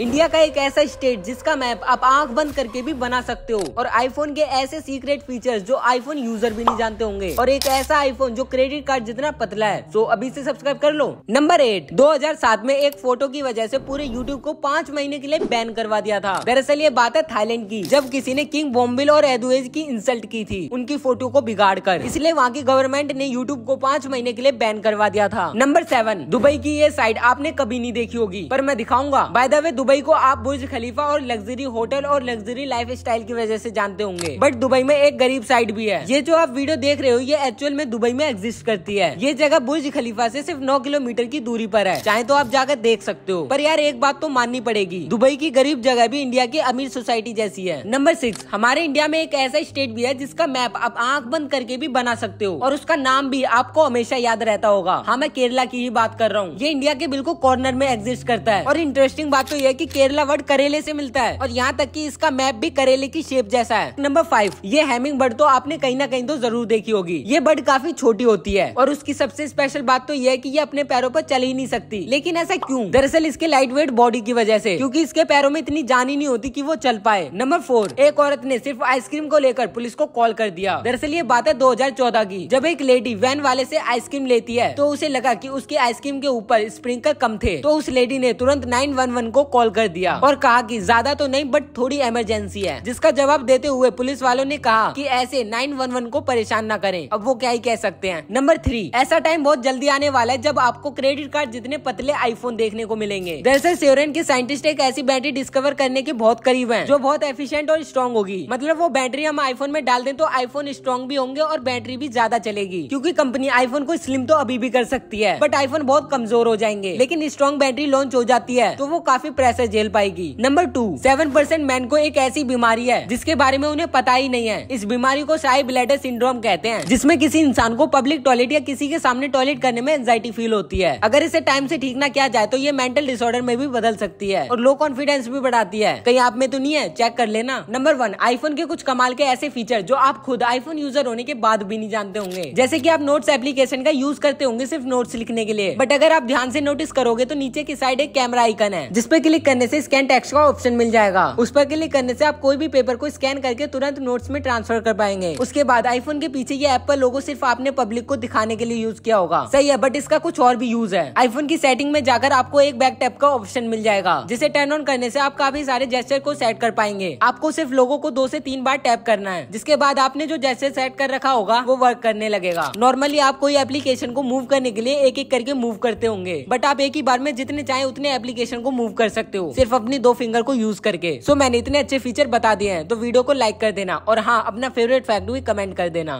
India का एक ऐसा स्टेट जिसका मैप आप आंख बंद करके भी बना सकते हो और आईफोन के ऐसे सीक्रेट फीचर्स जो आईफोन यूजर भी नहीं जानते होंगे और एक ऐसा आईफोन जो क्रेडिट कार्ड जितना पतला है सो तो अभी से सब्सक्राइब कर लो नंबर एट 2007 में एक फोटो की वजह से पूरे यूट्यूब को पाँच महीने के लिए बैन करवा दिया था दरअसल ये बात है थाईलैंड की जब किसी ने किंग बॉम्बिल और एदुएज की इंसल्ट की थी उनकी फोटो को बिगाड़ कर इसलिए वहाँ की गवर्नमेंट ने यूट्यूब को पाँच महीने के लिए बैन करवा दिया था नंबर सेवन दुबई की ये साइट आपने कभी नहीं देखी होगी पर मैं दिखाऊंगा बाय द वे दुबई को आप बुर्ज खलीफा और लग्जरी होटल और लग्जरी लाइफ की वजह से जानते होंगे बट दुबई में एक गरीब साइड भी है ये जो आप वीडियो देख रहे हो ये एक्चुअल में दुबई में एग्जिस्ट करती है ये जगह बुर्ज खलीफा से सिर्फ नौ किलोमीटर की दूरी पर है चाहे तो आप जाकर देख सकते हो पर यार एक बात तो माननी पड़ेगी दुबई की गरीब जगह भी इंडिया की अमीर सोसाइटी जैसी है नंबर सिक्स हमारे इंडिया में एक ऐसा स्टेट भी है जिसका मैप आप आंख बंद करके भी बना सकते हो और उसका नाम भी आपको हमेशा याद रहता होगा हाँ मैं केरला की ही बात कर रहा हूँ ये इंडिया के बिल्कुल कॉर्नर में एग्जिस्ट करता है और इंटरेस्टिंग बात तो ये कि केरला वर्ड करेले से मिलता है और यहाँ तक कि इसका मैप भी करेले की शेप जैसा है नंबर फाइव ये हेमिंग बर्ड तो आपने कहीं ना कहीं तो जरूर देखी होगी ये बर्ड काफी छोटी होती है और उसकी सबसे स्पेशल बात तो यह है की ये अपने पैरों पर चल ही नहीं सकती लेकिन ऐसा क्यूँ दरअसल इसके लाइट वेट बॉडी की वजह से क्यूँकी इसके पैरों में इतनी जान ही नहीं होती की वो चल पाए नंबर फोर एक औरत ने सिर्फ आइसक्रीम को लेकर पुलिस को कॉल कर दिया दरअसल ये बात है चौदह की जब एक लेडी वैन वाले से आइसक्रीम लेती है तो उसे लगा कि उसकी आइसक्रीम के ऊपर स्प्रिंकल कम थे तो उस लेडी ने तुरंत 911 को कॉल कर दिया और कहा कि ज्यादा तो नहीं बट थोड़ी इमरजेंसी है जिसका जवाब देते हुए पुलिस वालों ने कहा कि ऐसे 911 को परेशान न करें अब वो क्या ही कह सकते हैं नंबर थ्री ऐसा टाइम बहुत जल्दी आने वाला है जब आपको क्रेडिट कार्ड जितने पतले आईफोन देखने को मिलेंगे दरअसल सेरेन के साइंटिस्ट एक ऐसी बैटरी डिस्कवर करने के बहुत करीब है जो बहुत एफिशियंट और स्ट्रॉन्ग होगी मतलब वो बैटरी हम आईफोन में डाल दें तो आईफोन स्ट्रॉन्ग भी होंगे और बैटरी भी ज्यादा चलेगी क्यूँकी कंपनी आईफोन को स्लिम तो अभी भी कर सकती है बट आईफोन बहुत कमजोर हो जाएंगे लेकिन स्ट्रॉन्ग बैटरी लॉन्च हो जाती है तो वो काफी ऐसे जेल पाएगी number two seven percent man को एक ऐसी बीमारी है जिसके बारे में उन्हें पता ही नहीं है इस बीमारी को शाही ब्लेडर सिंड्रोम कहते हैं जिसमें किसी इंसान को पब्लिक टॉयलेट या किसी के सामने टॉयलेट करने में एंजाइटी फील होती है अगर इसे टाइम से ठीक ना किया जाए तो ये मेंटल डिसऑर्डर में भी बदल सकती है और लो कॉन्फिडेंस भी बढ़ाती है कहीं आप में तो नहीं है चेक कर लेना नंबर वन आईफोन के कुछ कमाल के ऐसे फीचर जो आप खुद आईफोन यूजर होने के बाद भी नहीं जानते होंगे जैसे की आप नोट्स एप्लीकेशन का यूज करते होंगे सिर्फ नोट्स लिखने के लिए बट अगर आप ध्यान से नोटिस करोगे तो नीचे की साइड एक कैमरा आइकन है जिसपे क्लिक क्लिक करने से स्कैन टेक्स्ट का ऑप्शन मिल जाएगा उस पर क्लिक करने से आप कोई भी पेपर को स्कैन करके तुरंत नोट्स में ट्रांसफर कर पाएंगे उसके बाद आईफोन के पीछे ये पर लोगो सिर्फ आपने पब्लिक को दिखाने के लिए यूज किया होगा सही है बट इसका कुछ और भी यूज है आईफोन की सेटिंग में जाकर आपको एक बैक टैप का ऑप्शन मिल जाएगा जिसे टर्न ऑन करने से आप काफी सारे जेस्टर को सेट कर पाएंगे आपको सिर्फ लोगो को दो से तीन बार टैप करना है जिसके बाद आपने जो जेस्टर सेट कर रखा होगा वो वर्क करने लगेगा नॉर्मली आप कोई एप्लीकेशन को मूव करने के लिए एक एक करके मूव करते होंगे बट आप एक ही बार में जितने चाहे उतने एप्लीकेशन को मूव कर सकते सकते हो सिर्फ अपनी दो फिंगर को यूज करके सो मैंने इतने अच्छे फीचर बता दिए हैं तो वीडियो को लाइक कर देना और हाँ अपना फेवरेट फैक्ट भी कमेंट कर देना